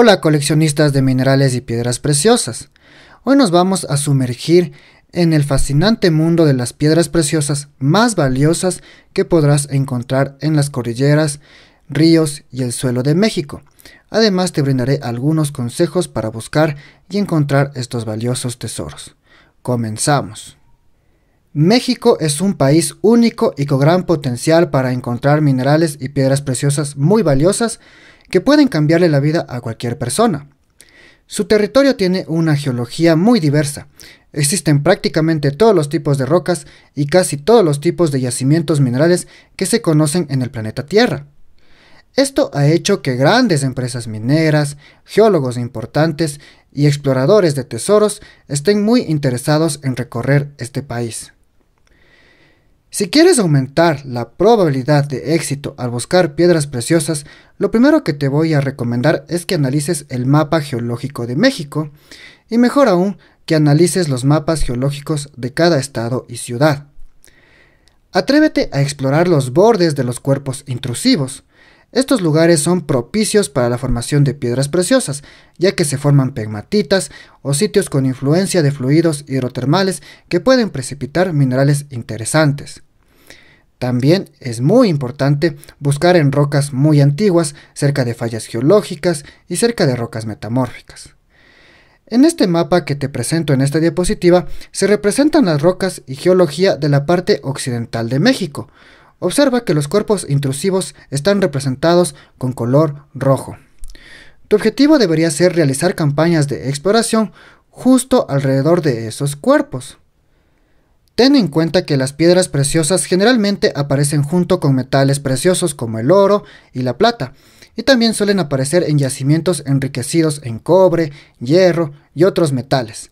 Hola coleccionistas de minerales y piedras preciosas. Hoy nos vamos a sumergir en el fascinante mundo de las piedras preciosas más valiosas que podrás encontrar en las cordilleras, ríos y el suelo de México. Además te brindaré algunos consejos para buscar y encontrar estos valiosos tesoros. Comenzamos. México es un país único y con gran potencial para encontrar minerales y piedras preciosas muy valiosas que pueden cambiarle la vida a cualquier persona. Su territorio tiene una geología muy diversa. Existen prácticamente todos los tipos de rocas y casi todos los tipos de yacimientos minerales que se conocen en el planeta Tierra. Esto ha hecho que grandes empresas mineras, geólogos importantes y exploradores de tesoros estén muy interesados en recorrer este país. Si quieres aumentar la probabilidad de éxito al buscar piedras preciosas, lo primero que te voy a recomendar es que analices el mapa geológico de México y mejor aún que analices los mapas geológicos de cada estado y ciudad. Atrévete a explorar los bordes de los cuerpos intrusivos, estos lugares son propicios para la formación de piedras preciosas, ya que se forman pegmatitas o sitios con influencia de fluidos hidrotermales que pueden precipitar minerales interesantes. También es muy importante buscar en rocas muy antiguas, cerca de fallas geológicas y cerca de rocas metamórficas. En este mapa que te presento en esta diapositiva se representan las rocas y geología de la parte occidental de México, Observa que los cuerpos intrusivos están representados con color rojo. Tu objetivo debería ser realizar campañas de exploración justo alrededor de esos cuerpos. Ten en cuenta que las piedras preciosas generalmente aparecen junto con metales preciosos como el oro y la plata, y también suelen aparecer en yacimientos enriquecidos en cobre, hierro y otros metales.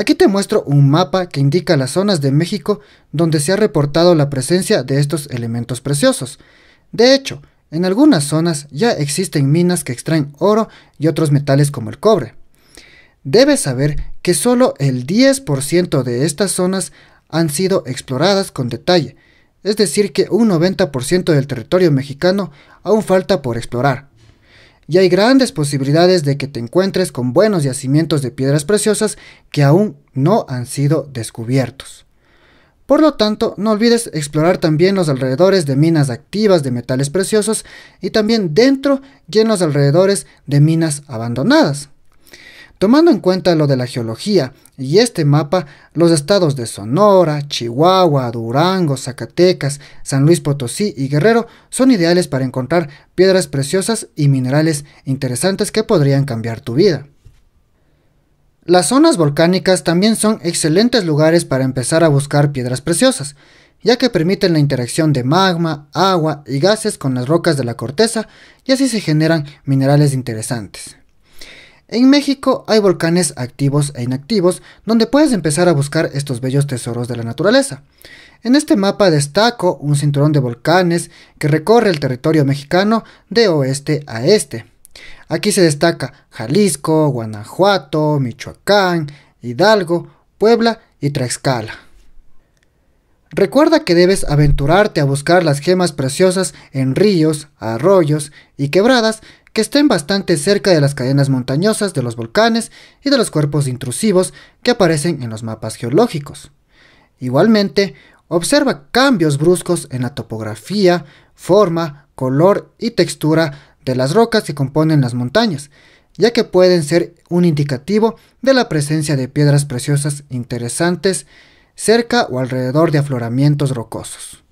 Aquí te muestro un mapa que indica las zonas de México donde se ha reportado la presencia de estos elementos preciosos. De hecho, en algunas zonas ya existen minas que extraen oro y otros metales como el cobre. Debes saber que solo el 10% de estas zonas han sido exploradas con detalle, es decir que un 90% del territorio mexicano aún falta por explorar y hay grandes posibilidades de que te encuentres con buenos yacimientos de piedras preciosas que aún no han sido descubiertos. Por lo tanto, no olvides explorar también los alrededores de minas activas de metales preciosos y también dentro y en los alrededores de minas abandonadas. Tomando en cuenta lo de la geología y este mapa, los estados de Sonora, Chihuahua, Durango, Zacatecas, San Luis Potosí y Guerrero son ideales para encontrar piedras preciosas y minerales interesantes que podrían cambiar tu vida. Las zonas volcánicas también son excelentes lugares para empezar a buscar piedras preciosas, ya que permiten la interacción de magma, agua y gases con las rocas de la corteza y así se generan minerales interesantes. En México hay volcanes activos e inactivos donde puedes empezar a buscar estos bellos tesoros de la naturaleza. En este mapa destaco un cinturón de volcanes que recorre el territorio mexicano de oeste a este. Aquí se destaca Jalisco, Guanajuato, Michoacán, Hidalgo, Puebla y Tlaxcala. Recuerda que debes aventurarte a buscar las gemas preciosas en ríos, arroyos y quebradas que estén bastante cerca de las cadenas montañosas, de los volcanes y de los cuerpos intrusivos que aparecen en los mapas geológicos. Igualmente, observa cambios bruscos en la topografía, forma, color y textura de las rocas que componen las montañas, ya que pueden ser un indicativo de la presencia de piedras preciosas interesantes cerca o alrededor de afloramientos rocosos.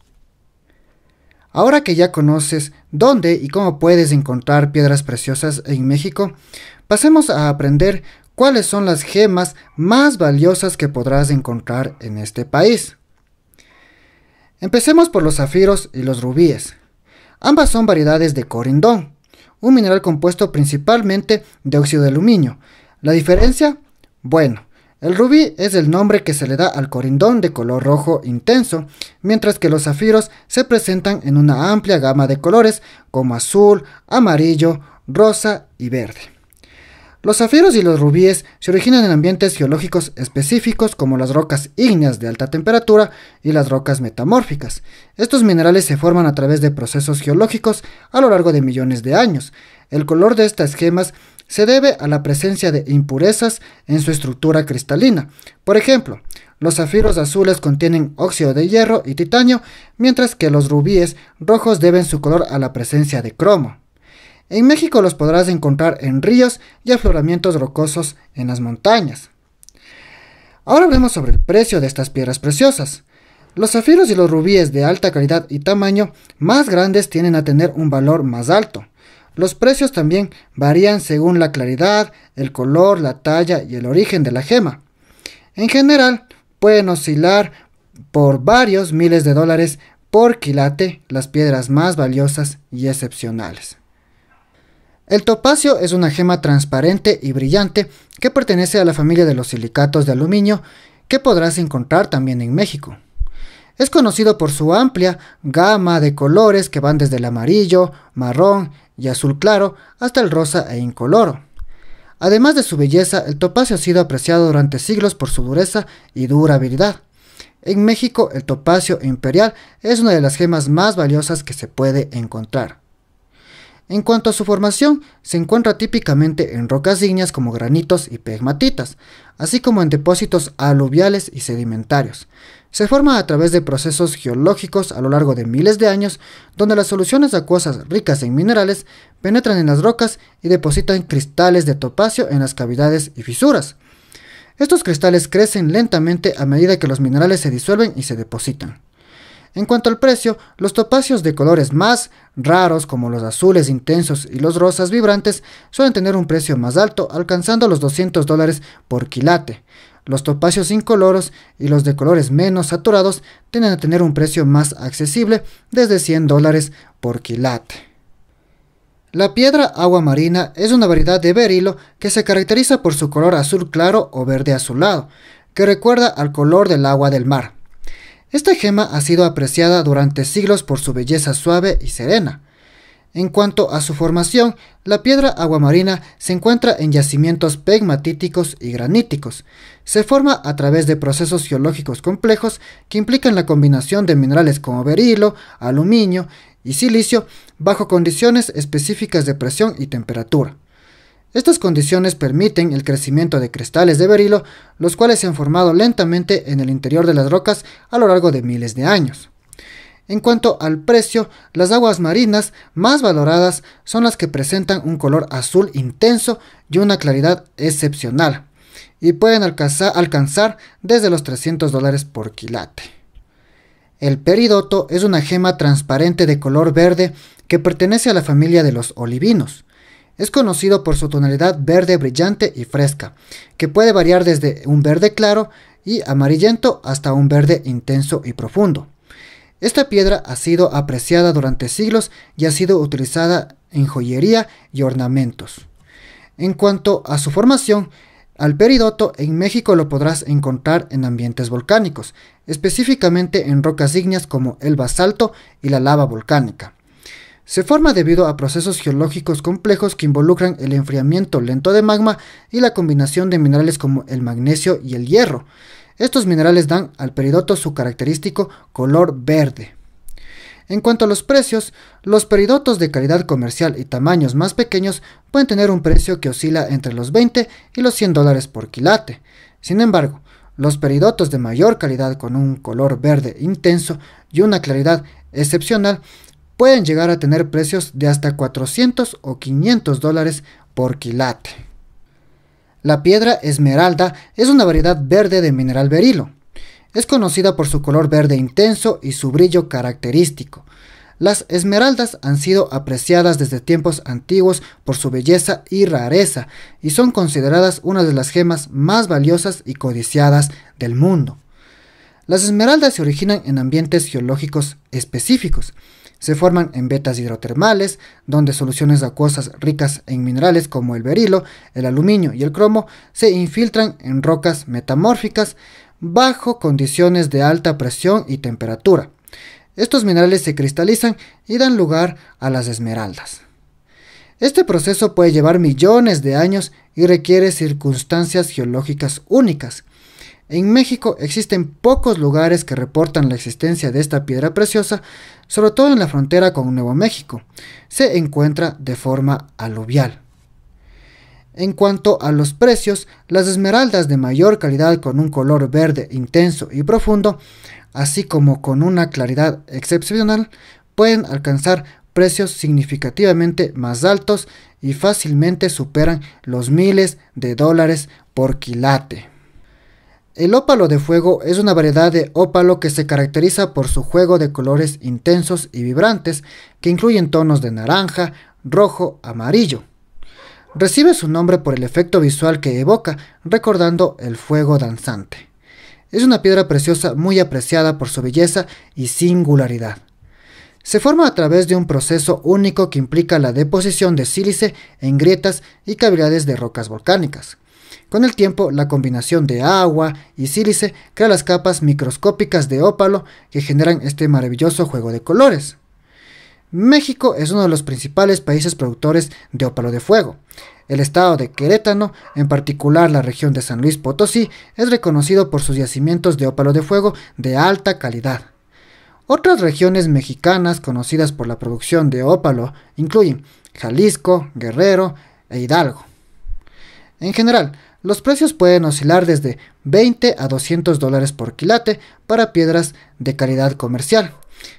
Ahora que ya conoces dónde y cómo puedes encontrar piedras preciosas en México, pasemos a aprender cuáles son las gemas más valiosas que podrás encontrar en este país. Empecemos por los zafiros y los rubíes. Ambas son variedades de corindón, un mineral compuesto principalmente de óxido de aluminio. La diferencia, bueno, el rubí es el nombre que se le da al corindón de color rojo intenso, mientras que los zafiros se presentan en una amplia gama de colores como azul, amarillo, rosa y verde. Los zafiros y los rubíes se originan en ambientes geológicos específicos como las rocas ígneas de alta temperatura y las rocas metamórficas. Estos minerales se forman a través de procesos geológicos a lo largo de millones de años. El color de estas gemas se debe a la presencia de impurezas en su estructura cristalina. Por ejemplo, los zafiros azules contienen óxido de hierro y titanio, mientras que los rubíes rojos deben su color a la presencia de cromo. En México los podrás encontrar en ríos y afloramientos rocosos en las montañas. Ahora hablemos sobre el precio de estas piedras preciosas. Los zafiros y los rubíes de alta calidad y tamaño más grandes tienen a tener un valor más alto. Los precios también varían según la claridad, el color, la talla y el origen de la gema. En general, pueden oscilar por varios miles de dólares por quilate las piedras más valiosas y excepcionales. El topacio es una gema transparente y brillante que pertenece a la familia de los silicatos de aluminio que podrás encontrar también en México. Es conocido por su amplia gama de colores que van desde el amarillo, marrón, y azul claro hasta el rosa e incoloro. Además de su belleza, el topacio ha sido apreciado durante siglos por su dureza y durabilidad. En México, el topacio imperial es una de las gemas más valiosas que se puede encontrar. En cuanto a su formación, se encuentra típicamente en rocas ígneas como granitos y pegmatitas, así como en depósitos aluviales y sedimentarios. Se forma a través de procesos geológicos a lo largo de miles de años, donde las soluciones acuosas ricas en minerales penetran en las rocas y depositan cristales de topacio en las cavidades y fisuras. Estos cristales crecen lentamente a medida que los minerales se disuelven y se depositan. En cuanto al precio, los topacios de colores más raros como los azules intensos y los rosas vibrantes suelen tener un precio más alto, alcanzando los 200 dólares por quilate. Los topacios incoloros y los de colores menos saturados tienden a tener un precio más accesible desde 100 dólares por quilate. La piedra agua marina es una variedad de berilo que se caracteriza por su color azul claro o verde azulado, que recuerda al color del agua del mar. Esta gema ha sido apreciada durante siglos por su belleza suave y serena. En cuanto a su formación, la piedra aguamarina se encuentra en yacimientos pegmatíticos y graníticos. Se forma a través de procesos geológicos complejos que implican la combinación de minerales como berilo, aluminio y silicio bajo condiciones específicas de presión y temperatura. Estas condiciones permiten el crecimiento de cristales de berilo, los cuales se han formado lentamente en el interior de las rocas a lo largo de miles de años. En cuanto al precio, las aguas marinas más valoradas son las que presentan un color azul intenso y una claridad excepcional, y pueden alcanzar, desde los 300 dólares por quilate. El peridoto es una gema transparente de color verde que pertenece a la familia de los olivinos. Es conocido por su tonalidad verde brillante y fresca, que puede variar desde un verde claro y amarillento hasta un verde intenso y profundo. Esta piedra ha sido apreciada durante siglos y ha sido utilizada en joyería y ornamentos. En cuanto a su formación, al peridoto en México lo podrás encontrar en ambientes volcánicos, específicamente en rocas ígneas como el basalto y la lava volcánica. Se forma debido a procesos geológicos complejos que involucran el enfriamiento lento de magma y la combinación de minerales como el magnesio y el hierro. Estos minerales dan al peridoto su característico color verde. En cuanto a los precios, los peridotos de calidad comercial y tamaños más pequeños pueden tener un precio que oscila entre los 20 y los 100 dólares por quilate. Sin embargo, los peridotos de mayor calidad con un color verde intenso y una claridad excepcional pueden llegar a tener precios de hasta 400 o 500 dólares por quilate. La piedra esmeralda es una variedad verde de mineral berilo. Es conocida por su color verde intenso y su brillo característico. Las esmeraldas han sido apreciadas desde tiempos antiguos por su belleza y rareza y son consideradas una de las gemas más valiosas y codiciadas del mundo. Las esmeraldas se originan en ambientes geológicos específicos. Se forman en vetas hidrotermales, donde soluciones acuosas ricas en minerales como el berilo, el aluminio y el cromo se infiltran en rocas metamórficas bajo condiciones de alta presión y temperatura. Estos minerales se cristalizan y dan lugar a las esmeraldas. Este proceso puede llevar millones de años y requiere circunstancias geológicas únicas, en México existen pocos lugares que reportan la existencia de esta piedra preciosa, sobre todo en la frontera con Nuevo México. Se encuentra de forma aluvial. En cuanto a los precios, las esmeraldas de mayor calidad con un color verde intenso y profundo, así como con una claridad excepcional, pueden alcanzar precios significativamente más altos y fácilmente superan los miles de dólares por quilate. El ópalo de fuego es una variedad de ópalo que se caracteriza por su juego de colores intensos y vibrantes que incluyen tonos de naranja, rojo, amarillo. Recibe su nombre por el efecto visual que evoca, recordando el fuego danzante. Es una piedra preciosa muy apreciada por su belleza y singularidad. Se forma a través de un proceso único que implica la deposición de sílice en grietas y cavidades de rocas volcánicas. Con el tiempo, la combinación de agua y sílice crea las capas microscópicas de ópalo que generan este maravilloso juego de colores. México es uno de los principales países productores de ópalo de fuego. El estado de Querétano, en particular la región de San Luis Potosí, es reconocido por sus yacimientos de ópalo de fuego de alta calidad. Otras regiones mexicanas conocidas por la producción de ópalo incluyen Jalisco, Guerrero e Hidalgo. En general, los precios pueden oscilar desde 20 a 200 dólares por quilate para piedras de calidad comercial.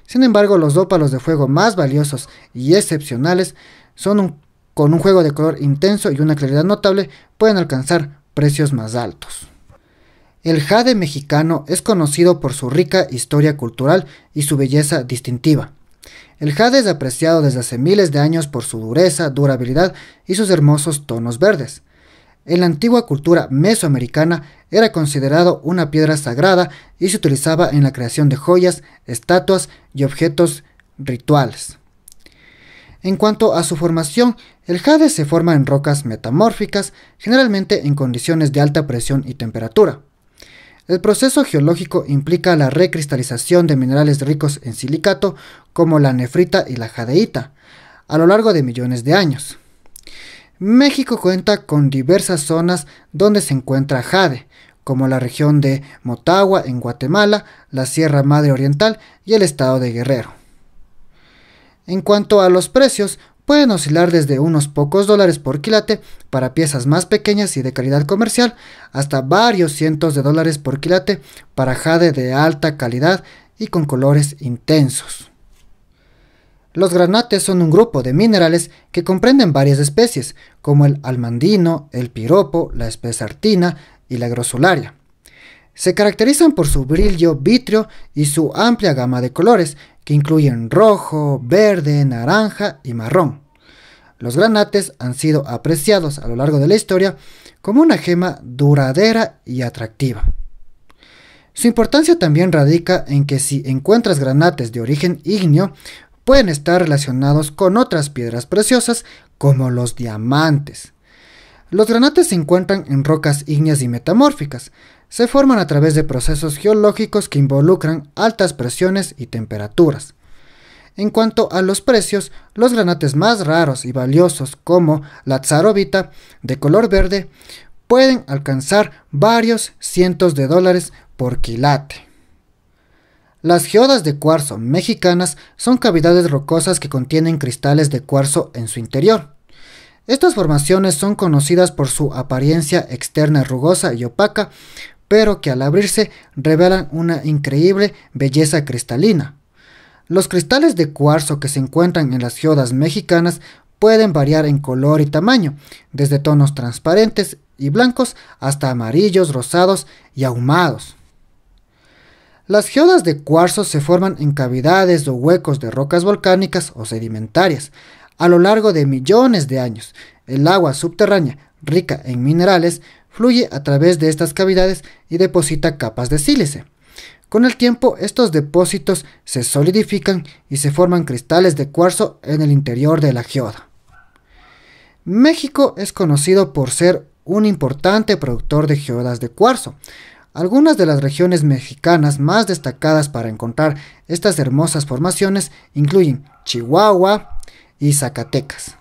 Sin embargo, los ópalos de fuego más valiosos y excepcionales son con un juego de color intenso y una claridad notable pueden alcanzar precios más altos. El jade mexicano es conocido por su rica historia cultural y su belleza distintiva. El jade es apreciado desde hace miles de años por su dureza, durabilidad y sus hermosos tonos verdes. En la antigua cultura mesoamericana era considerado una piedra sagrada y se utilizaba en la creación de joyas, estatuas y objetos rituales. En cuanto a su formación, el jade se forma en rocas metamórficas, generalmente en condiciones de alta presión y temperatura. El proceso geológico implica la recristalización de minerales ricos en silicato como la nefrita y la jadeíta, a lo largo de millones de años. México cuenta con diversas zonas donde se encuentra jade, como la región de Motagua en Guatemala, la Sierra Madre Oriental y el estado de Guerrero. En cuanto a los precios, pueden oscilar desde unos pocos dólares por quilate para piezas más pequeñas y de calidad comercial, hasta varios cientos de dólares por quilate para jade de alta calidad y con colores intensos. Los granates son un grupo de minerales que comprenden varias especies, como el almandino, el piropo, la espesartina y la grosularia. Se caracterizan por su brillo vítreo y su amplia gama de colores, que incluyen rojo, verde, naranja y marrón. Los granates han sido apreciados a lo largo de la historia como una gema duradera y atractiva. Su importancia también radica en que si encuentras granates de origen ígneo, pueden estar relacionados con otras piedras preciosas como los diamantes. Los granates se encuentran en rocas ígneas y metamórficas. Se forman a través de procesos geológicos que involucran altas presiones y temperaturas. En cuanto a los precios, los granates más raros y valiosos como la tsarovita de color verde pueden alcanzar varios cientos de dólares por quilate. Las geodas de cuarzo mexicanas son cavidades rocosas que contienen cristales de cuarzo en su interior. Estas formaciones son conocidas por su apariencia externa rugosa y opaca, pero que al abrirse revelan una increíble belleza cristalina. Los cristales de cuarzo que se encuentran en las geodas mexicanas pueden variar en color y tamaño, desde tonos transparentes y blancos hasta amarillos, rosados y ahumados. Las geodas de cuarzo se forman en cavidades o huecos de rocas volcánicas o sedimentarias a lo largo de millones de años. El agua subterránea, rica en minerales, fluye a través de estas cavidades y deposita capas de sílice. Con el tiempo, estos depósitos se solidifican y se forman cristales de cuarzo en el interior de la geoda. México es conocido por ser un importante productor de geodas de cuarzo. Algunas de las regiones mexicanas más destacadas para encontrar estas hermosas formaciones incluyen Chihuahua y Zacatecas.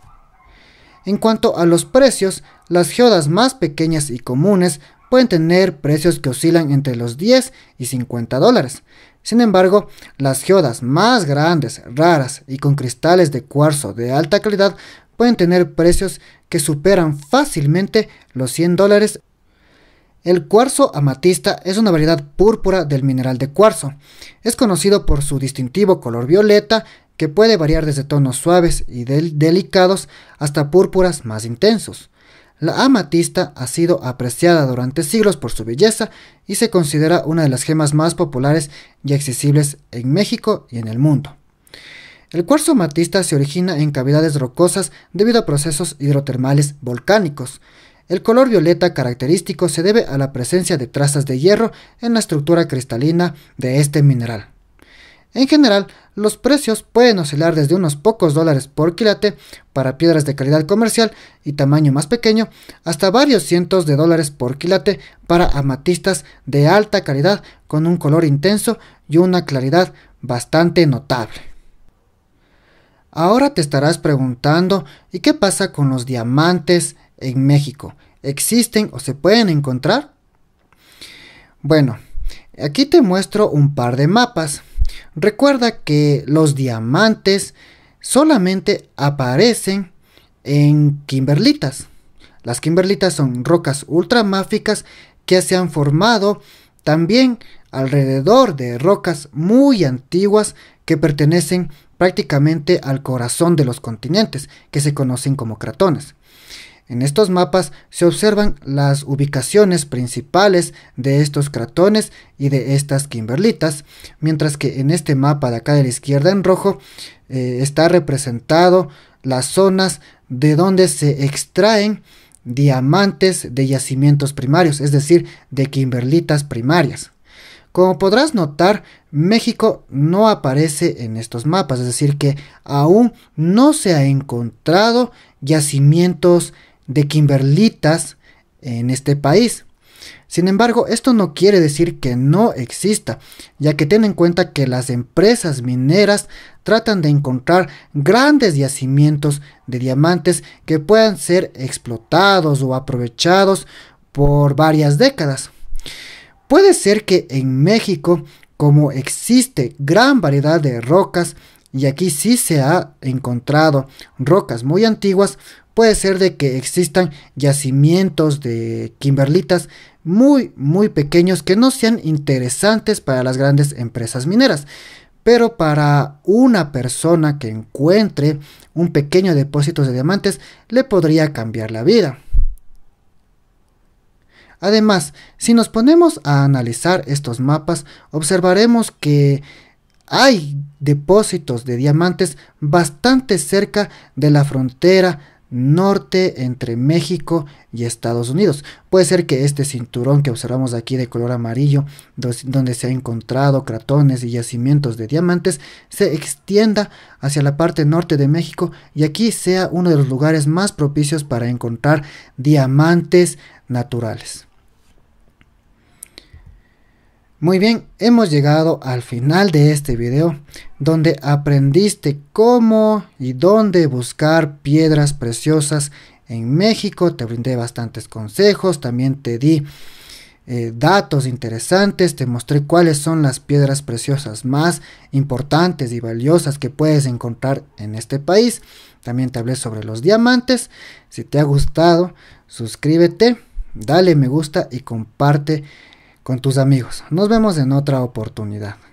En cuanto a los precios, las geodas más pequeñas y comunes pueden tener precios que oscilan entre los 10 y 50 dólares. Sin embargo, las geodas más grandes, raras y con cristales de cuarzo de alta calidad pueden tener precios que superan fácilmente los 100 dólares el cuarzo amatista es una variedad púrpura del mineral de cuarzo. Es conocido por su distintivo color violeta que puede variar desde tonos suaves y delicados hasta púrpuras más intensos. La amatista ha sido apreciada durante siglos por su belleza y se considera una de las gemas más populares y accesibles en México y en el mundo. El cuarzo amatista se origina en cavidades rocosas debido a procesos hidrotermales volcánicos. El color violeta característico se debe a la presencia de trazas de hierro en la estructura cristalina de este mineral. En general, los precios pueden oscilar desde unos pocos dólares por quilate para piedras de calidad comercial y tamaño más pequeño hasta varios cientos de dólares por quilate para amatistas de alta calidad con un color intenso y una claridad bastante notable. Ahora te estarás preguntando, ¿y qué pasa con los diamantes, en México. ¿Existen o se pueden encontrar? Bueno, aquí te muestro un par de mapas. Recuerda que los diamantes solamente aparecen en kimberlitas. Las kimberlitas son rocas ultramáficas que se han formado también alrededor de rocas muy antiguas que pertenecen prácticamente al corazón de los continentes, que se conocen como cratones. En estos mapas se observan las ubicaciones principales de estos cratones y de estas kimberlitas, mientras que en este mapa de acá de la izquierda en rojo eh, está representado las zonas de donde se extraen diamantes de yacimientos primarios, es decir, de kimberlitas primarias. Como podrás notar, México no aparece en estos mapas, es decir, que aún no se ha encontrado yacimientos primarios de kimberlitas en este país. Sin embargo, esto no quiere decir que no exista, ya que ten en cuenta que las empresas mineras tratan de encontrar grandes yacimientos de diamantes que puedan ser explotados o aprovechados por varias décadas. Puede ser que en México, como existe gran variedad de rocas, y aquí sí se ha encontrado rocas muy antiguas, Puede ser de que existan yacimientos de kimberlitas muy, muy pequeños que no sean interesantes para las grandes empresas mineras. Pero para una persona que encuentre un pequeño depósito de diamantes le podría cambiar la vida. Además, si nos ponemos a analizar estos mapas, observaremos que hay depósitos de diamantes bastante cerca de la frontera norte entre México y Estados Unidos. Puede ser que este cinturón que observamos aquí de color amarillo, donde se ha encontrado cratones y yacimientos de diamantes, se extienda hacia la parte norte de México y aquí sea uno de los lugares más propicios para encontrar diamantes naturales. Muy bien, hemos llegado al final de este video donde aprendiste cómo y dónde buscar piedras preciosas en México. Te brindé bastantes consejos, también te di eh, datos interesantes, te mostré cuáles son las piedras preciosas más importantes y valiosas que puedes encontrar en este país. También te hablé sobre los diamantes. Si te ha gustado, suscríbete, dale me gusta y comparte con tus amigos. Nos vemos en otra oportunidad.